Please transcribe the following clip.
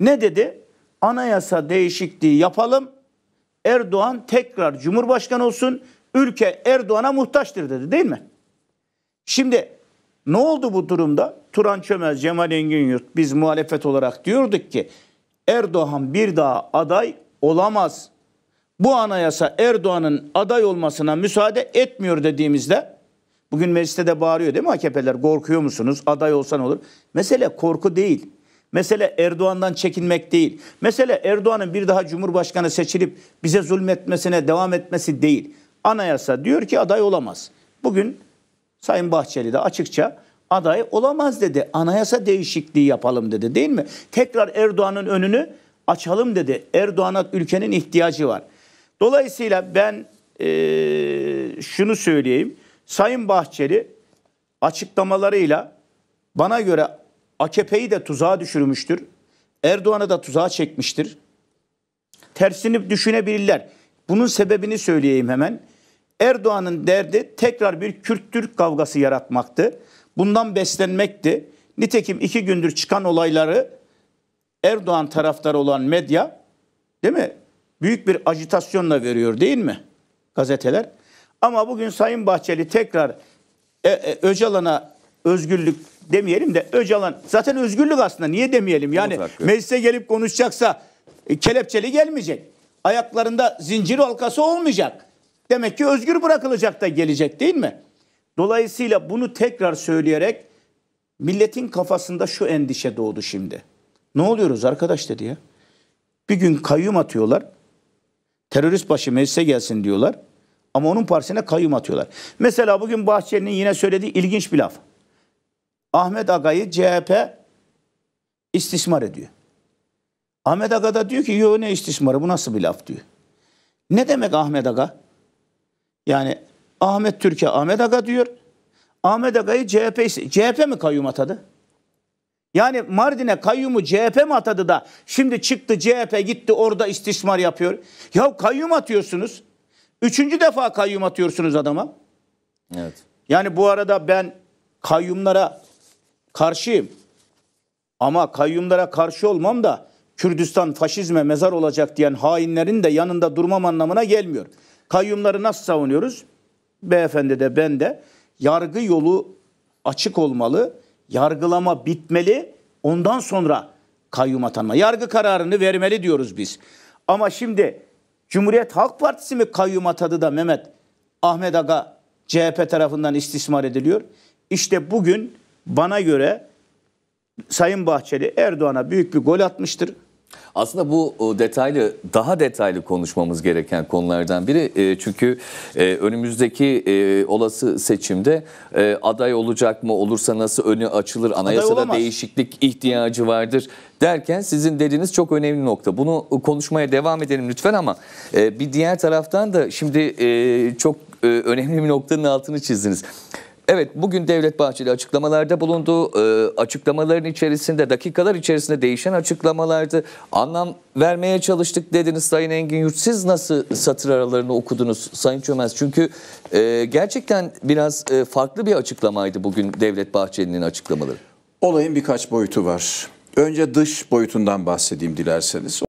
Ne dedi? Anayasa değişikliği yapalım. Erdoğan tekrar cumhurbaşkanı olsun. Ülke Erdoğan'a muhtaçtır dedi değil mi? Şimdi ne oldu bu durumda? Turan Çömez, Cemal Engin yurt. biz muhalefet olarak diyorduk ki Erdoğan bir daha aday olamaz. Bu anayasa Erdoğan'ın aday olmasına müsaade etmiyor dediğimizde bugün mecliste de bağırıyor değil mi AKP'ler korkuyor musunuz aday olsan olur. Mesele korku değil. Mesele Erdoğan'dan çekinmek değil. Mesele Erdoğan'ın bir daha Cumhurbaşkanı seçilip bize zulmetmesine devam etmesi değil. Anayasa diyor ki aday olamaz. Bugün Sayın Bahçeli de açıkça aday olamaz dedi. Anayasa değişikliği yapalım dedi değil mi? Tekrar Erdoğan'ın önünü açalım dedi. Erdoğan'a ülkenin ihtiyacı var. Dolayısıyla ben ee, şunu söyleyeyim. Sayın Bahçeli açıklamalarıyla bana göre AKP'yi de tuzağa düşürmüştür. Erdoğan'ı da tuzağa çekmiştir. Tersini düşünebilirler. Bunun sebebini söyleyeyim hemen. Erdoğan'ın derdi tekrar bir Kürt-Türk kavgası yaratmaktı. Bundan beslenmekti. Nitekim iki gündür çıkan olayları Erdoğan taraftarı olan medya değil mi? Büyük bir ajitasyonla veriyor değil mi? Gazeteler. Ama bugün Sayın Bahçeli tekrar e, e Öcalan'a özgürlük demeyelim de Öcalan zaten özgürlük aslında niye demeyelim? Yani meclise gelip konuşacaksa e, kelepçeli gelmeyecek. Ayaklarında zincir halkası olmayacak. Demek ki özgür bırakılacak da gelecek değil mi? Dolayısıyla bunu tekrar söyleyerek milletin kafasında şu endişe doğdu şimdi. Ne oluyoruz arkadaş dedi ya. Bir gün kayyum atıyorlar. Terörist başı meclise gelsin diyorlar. Ama onun partisine kayyum atıyorlar. Mesela bugün Bahçeli'nin yine söylediği ilginç bir laf. Ahmet Aga'yı CHP istismar ediyor. Ahmet Aga da diyor ki yo ne istismarı bu nasıl bir laf diyor. Ne demek Ahmet Aga? Yani Ahmet Türkiye Ahmet Aga diyor. Ahmet Aga'yı CHP, CHP mi kayyum atadı? Yani Mardin'e kayyumu CHP mi atadı da şimdi çıktı CHP gitti orada istismar yapıyor. Ya kayyum atıyorsunuz. Üçüncü defa kayyum atıyorsunuz adama. Evet. Yani bu arada ben kayyumlara karşıyım. Ama kayyumlara karşı olmam da Kürdistan faşizme mezar olacak diyen hainlerin de yanında durmam anlamına gelmiyor. Kayyumları nasıl savunuyoruz? Beyefendi de ben de yargı yolu açık olmalı, yargılama bitmeli, ondan sonra kayyum atanma. Yargı kararını vermeli diyoruz biz. Ama şimdi Cumhuriyet Halk Partisi mi kayyum atadı da Mehmet Ahmet Aga CHP tarafından istismar ediliyor? İşte bugün bana göre Sayın Bahçeli Erdoğan'a büyük bir gol atmıştır. Aslında bu e, detaylı, daha detaylı konuşmamız gereken konulardan biri. E, çünkü e, önümüzdeki olası seçimde aday olacak mı, olursa nasıl önü açılır, anayasada değişiklik ihtiyacı vardır derken sizin dediğiniz çok önemli nokta. Bunu konuşmaya devam edelim lütfen ama bir diğer taraftan da şimdi çok önemli bir noktanın altını çizdiniz. Evet bugün Devlet Bahçeli açıklamalarda bulundu. E, açıklamaların içerisinde dakikalar içerisinde değişen açıklamalardı. Anlam vermeye çalıştık dediniz Sayın Engin Yurt. Siz nasıl satır aralarını okudunuz Sayın Çömez? Çünkü e, gerçekten biraz e, farklı bir açıklamaydı bugün Devlet Bahçeli'nin açıklamaları. Olayın birkaç boyutu var. Önce dış boyutundan bahsedeyim dilerseniz.